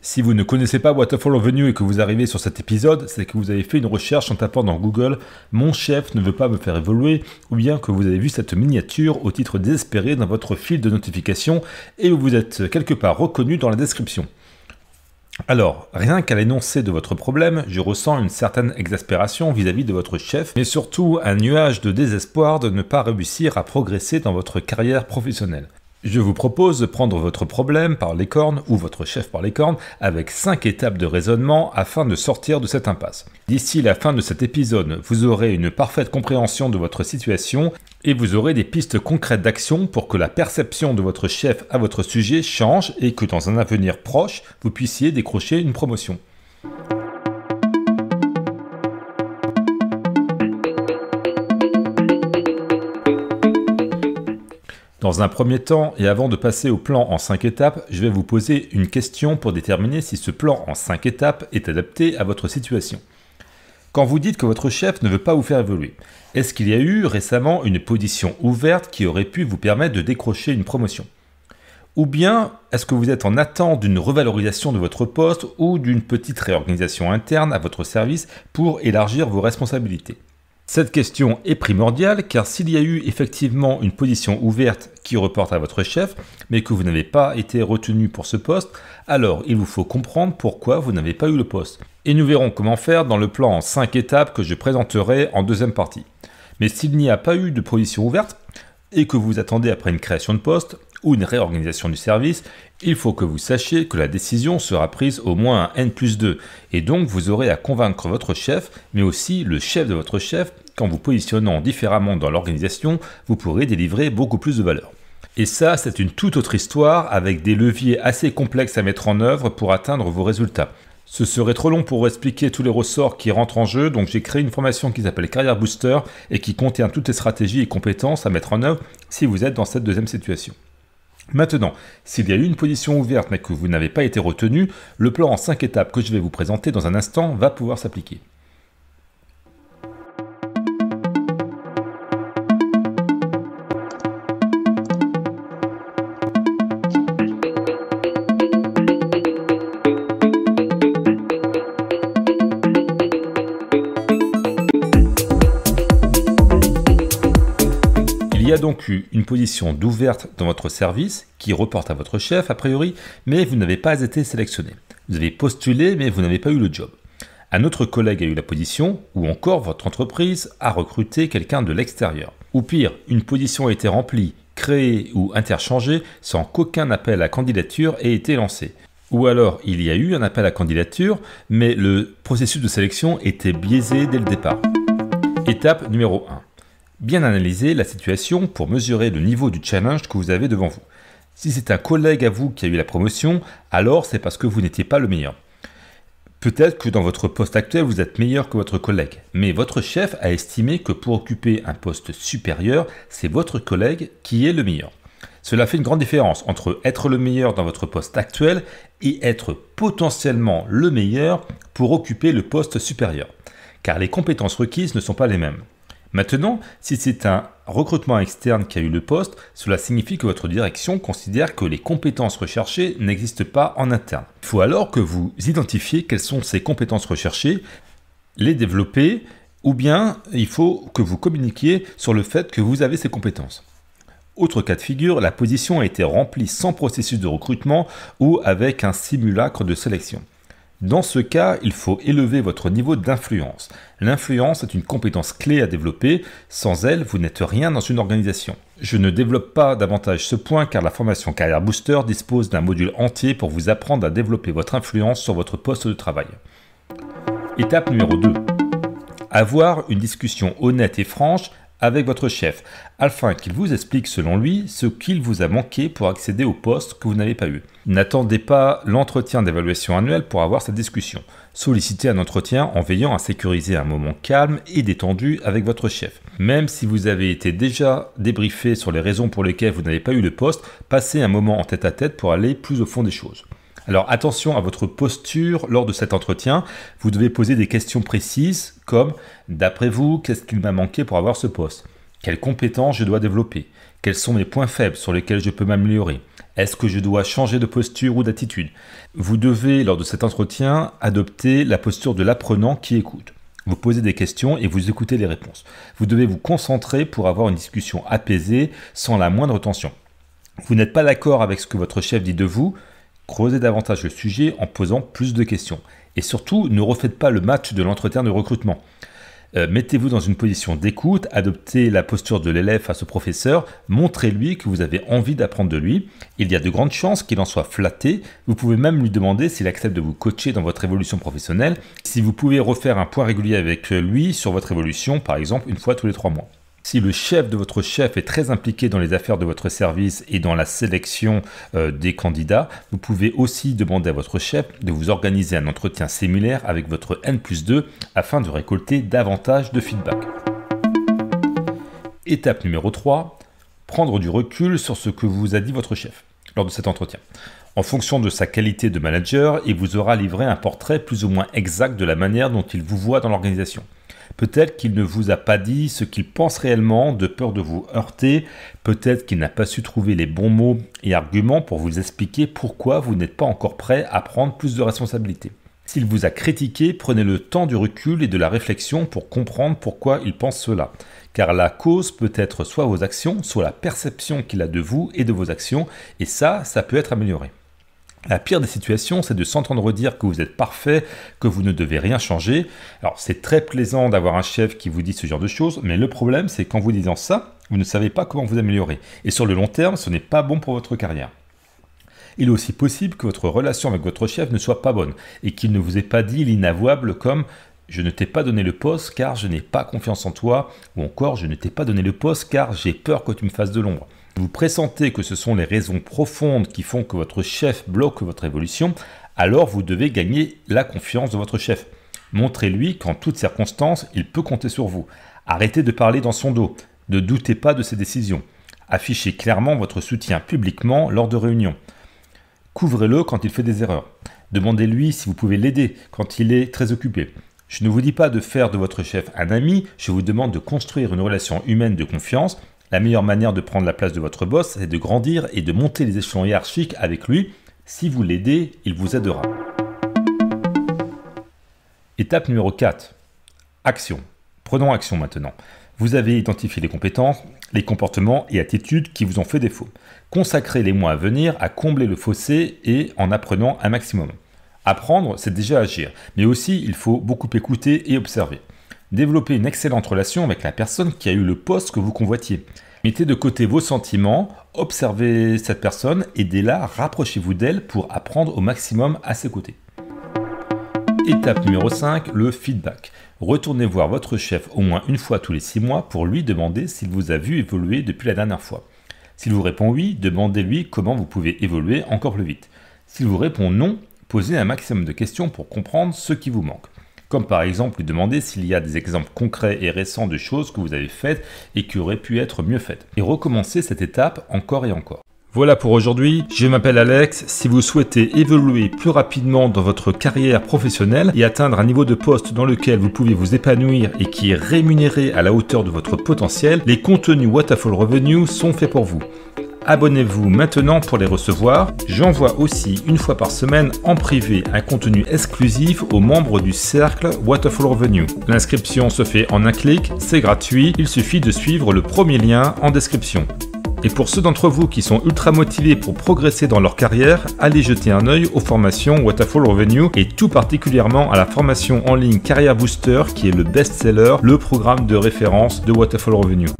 Si vous ne connaissez pas Waterfall Revenue et que vous arrivez sur cet épisode, c'est que vous avez fait une recherche en tapant dans Google Mon chef ne veut pas me faire évoluer, ou bien que vous avez vu cette miniature au titre désespéré dans votre fil de notification et vous vous êtes quelque part reconnu dans la description. Alors, rien qu'à l'énoncé de votre problème, je ressens une certaine exaspération vis à -vis de votre chef, mais surtout un nuage de désespoir de ne pas réussir à progresser dans votre carrière professionnelle. Je vous propose de prendre votre problème par les cornes ou votre chef par les cornes avec 5 étapes de raisonnement afin de sortir de cette impasse. D'ici la fin de cet épisode, vous aurez une parfaite compréhension de votre situation et vous aurez des pistes concrètes d'action pour que la perception de votre chef à votre sujet change et que dans un avenir proche, vous puissiez décrocher une promotion. Dans un premier temps, et avant de passer au plan en 5 étapes, je vais vous poser une question pour déterminer si ce plan en 5 étapes est adapté à votre situation. Quand vous dites que votre chef ne veut pas vous faire évoluer, est-ce qu'il y a eu récemment une position ouverte qui aurait pu vous permettre de décrocher une promotion Ou bien est-ce que vous êtes en attente d'une revalorisation de votre poste ou d'une petite réorganisation interne à votre service pour élargir vos responsabilités cette question est primordiale car s'il y a eu effectivement une position ouverte qui reporte à votre chef, mais que vous n'avez pas été retenu pour ce poste, alors il vous faut comprendre pourquoi vous n'avez pas eu le poste. Et nous verrons comment faire dans le plan en 5 étapes que je présenterai en deuxième partie. Mais s'il n'y a pas eu de position ouverte et que vous attendez après une création de poste, ou une réorganisation du service, il faut que vous sachiez que la décision sera prise au moins à N plus 2, et donc vous aurez à convaincre votre chef, mais aussi le chef de votre chef, qu'en vous positionnant différemment dans l'organisation, vous pourrez délivrer beaucoup plus de valeur. Et ça, c'est une toute autre histoire avec des leviers assez complexes à mettre en œuvre pour atteindre vos résultats. Ce serait trop long pour expliquer tous les ressorts qui rentrent en jeu, donc j'ai créé une formation qui s'appelle Carrière Booster et qui contient toutes les stratégies et compétences à mettre en œuvre si vous êtes dans cette deuxième situation. Maintenant, s'il y a eu une position ouverte mais que vous n'avez pas été retenu, le plan en 5 étapes que je vais vous présenter dans un instant va pouvoir s'appliquer. une position d'ouverte dans votre service, qui reporte à votre chef a priori, mais vous n'avez pas été sélectionné. Vous avez postulé, mais vous n'avez pas eu le job. Un autre collègue a eu la position, ou encore votre entreprise a recruté quelqu'un de l'extérieur. Ou pire, une position a été remplie, créée ou interchangée sans qu'aucun appel à candidature ait été lancé. Ou alors il y a eu un appel à candidature, mais le processus de sélection était biaisé dès le départ. Étape numéro 1. Bien analyser la situation pour mesurer le niveau du challenge que vous avez devant vous. Si c'est un collègue à vous qui a eu la promotion, alors c'est parce que vous n'étiez pas le meilleur. Peut-être que dans votre poste actuel, vous êtes meilleur que votre collègue, mais votre chef a estimé que pour occuper un poste supérieur, c'est votre collègue qui est le meilleur. Cela fait une grande différence entre être le meilleur dans votre poste actuel et être potentiellement le meilleur pour occuper le poste supérieur, car les compétences requises ne sont pas les mêmes. Maintenant, si c'est un recrutement externe qui a eu le poste, cela signifie que votre direction considère que les compétences recherchées n'existent pas en interne. Il faut alors que vous identifiez quelles sont ces compétences recherchées, les développer, ou bien il faut que vous communiquiez sur le fait que vous avez ces compétences. Autre cas de figure, la position a été remplie sans processus de recrutement ou avec un simulacre de sélection. Dans ce cas, il faut élever votre niveau d'influence. L'influence est une compétence clé à développer, sans elle, vous n'êtes rien dans une organisation. Je ne développe pas davantage ce point car la formation Carrière Booster dispose d'un module entier pour vous apprendre à développer votre influence sur votre poste de travail. Étape numéro 2. Avoir une discussion honnête et franche avec votre chef, afin qu'il vous explique selon lui ce qu'il vous a manqué pour accéder au poste que vous n'avez pas eu. N'attendez pas l'entretien d'évaluation annuelle pour avoir cette discussion. Sollicitez un entretien en veillant à sécuriser un moment calme et détendu avec votre chef. Même si vous avez été déjà débriefé sur les raisons pour lesquelles vous n'avez pas eu le poste, passez un moment en tête à -tête pour aller plus au fond des choses. Alors attention à votre posture lors de cet entretien. Vous devez poser des questions précises comme D'après vous, qu'est-ce qu'il m'a manqué pour avoir ce poste Quelles compétences je dois développer Quels sont mes points faibles sur lesquels je peux m'améliorer Est-ce que je dois changer de posture ou d'attitude Vous devez, lors de cet entretien, adopter la posture de l'apprenant qui écoute. Vous posez des questions et vous écoutez les réponses. Vous devez vous concentrer pour avoir une discussion apaisée sans la moindre tension. Vous n'êtes pas d'accord avec ce que votre chef dit de vous, Creusez davantage le sujet en posant plus de questions. Et surtout, ne refaites pas le match de l'entretien de recrutement. Euh, mettez-vous dans une position d'écoute, adoptez la posture de l'élève face au professeur, montrez-lui que vous avez envie d'apprendre de lui. Il y a de grandes chances qu'il en soit flatté. Vous pouvez même lui demander s'il accepte de vous coacher dans votre évolution professionnelle, si vous pouvez refaire un point régulier avec lui sur votre évolution, par exemple une fois tous les trois mois. Si le chef de votre chef est très impliqué dans les affaires de votre service et dans la sélection euh, des candidats, vous pouvez aussi demander à votre chef de vous organiser un entretien similaire avec votre N 2 afin de récolter davantage de feedback. Étape numéro 3, prendre du recul sur ce que vous a dit votre chef lors de cet entretien. En fonction de sa qualité de manager, il vous aura livré un portrait plus ou moins exact de la manière dont il vous voit dans l'organisation. Peut-être qu'il ne vous a pas dit ce qu'il pense réellement de peur de vous heurter. Peut-être qu'il n'a pas su trouver les bons mots et arguments pour vous expliquer pourquoi vous n'êtes pas encore prêt à prendre plus de responsabilités. S'il vous a critiqué, prenez le temps du recul et de la réflexion pour comprendre pourquoi il pense cela. Car la cause peut être soit vos actions, soit la perception qu'il a de vous et de vos actions, et ça, ça peut être amélioré. La pire des situations, c'est de s'entendre dire que vous êtes parfait, que vous ne devez rien changer. Alors c'est très plaisant d'avoir un chef qui vous dit ce genre de choses, mais le problème c'est qu'en vous disant ça, vous ne savez pas comment vous améliorer. Et sur le long terme, ce n'est pas bon pour votre carrière. Il est aussi possible que votre relation avec votre chef ne soit pas bonne et qu'il ne vous ait pas dit l'inavouable comme je ne t'ai pas donné le poste car je n'ai pas confiance en toi ou encore je ne t'ai pas donné le poste car j'ai peur que tu me fasses de l'ombre vous pressentez que ce sont les raisons profondes qui font que votre chef bloque votre évolution, alors vous devez gagner la confiance de votre chef. Montrez-lui qu'en toutes circonstances, il peut compter sur vous. Arrêtez de parler dans son dos. Ne doutez pas de ses décisions. Affichez clairement votre soutien publiquement lors de réunions. Couvrez-le quand il fait des erreurs. Demandez-lui si vous pouvez l'aider quand il est très occupé. Je ne vous dis pas de faire de votre chef un ami, je vous demande de construire une relation humaine de confiance la meilleure manière de prendre la place de votre boss, est de grandir et de monter les échelons hiérarchiques avec lui. Si vous l'aidez, il vous aidera. Étape numéro 4. Action. Prenons action maintenant. Vous avez identifié les compétences, les comportements et attitudes qui vous ont fait défaut. Consacrez les mois à venir à combler le fossé et en apprenant un maximum. Apprendre, c'est déjà agir, mais aussi il faut beaucoup écouter et observer. Développez une excellente relation avec la personne qui a eu le poste que vous convoitiez. Mettez de côté vos sentiments, observez cette personne, et dès là, rapprochez-vous d'elle pour apprendre au maximum à ses côtés. Étape numéro 5, le feedback. Retournez voir votre chef au moins une fois tous les 6 mois pour lui demander s'il vous a vu évoluer depuis la dernière fois. S'il vous répond oui, demandez-lui comment vous pouvez évoluer encore plus vite. S'il vous répond non, posez un maximum de questions pour comprendre ce qui vous manque comme par exemple lui demander s'il y a des exemples concrets et récents de choses que vous avez faites et qui auraient pu être mieux faites, et recommencer cette étape encore et encore. Voilà pour aujourd'hui, je m'appelle Alex, si vous souhaitez évoluer plus rapidement dans votre carrière professionnelle et atteindre un niveau de poste dans lequel vous pouvez vous épanouir et qui est rémunéré à la hauteur de votre potentiel, les contenus Waterfall Revenue sont faits pour vous abonnez-vous maintenant pour les recevoir. J'envoie aussi une fois par semaine en privé un contenu exclusif aux membres du cercle Waterfall Revenue. L'inscription se fait en un clic, c'est gratuit, il suffit de suivre le premier lien en description. Et pour ceux d'entre vous qui sont ultra motivés pour progresser dans leur carrière, allez jeter un œil aux formations Waterfall Revenue et tout particulièrement à la formation en ligne Carrière Booster qui est le best-seller, le programme de référence de Waterfall Revenue.